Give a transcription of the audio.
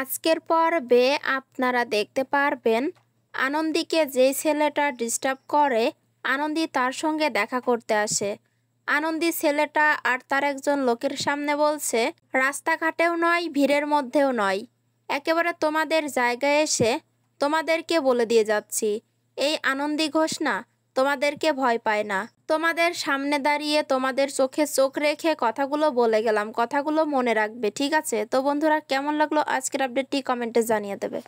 আজকের পর্বে আপনারা দেখতে পারবেন আনন্দীকে যেই ছেলেটা ডিস্টার্ব করে আনন্দী তার সঙ্গে দেখা করতে আসে আনন্দী ছেলেটা আর তার একজন লোকের সামনে বলছে রাস্তাঘাটেও নয় ভিড়ের মধ্যেও নয় একেবারে তোমাদের জায়গায় এসে তোমাদেরকে বলে দিয়ে যাচ্ছি এই আনন্দী ঘোষ না তোমাদেরকে ভয় পায় না তোমাদের সামনে দাঁড়িয়ে তোমাদের চোখে চোখ রেখে কথাগুলো বলে গেলাম কথাগুলো মনে রাখবে ঠিক আছে তো বন্ধুরা কেমন লাগলো আজকের আপডেটটি কমেন্টে জানিয়ে দেবে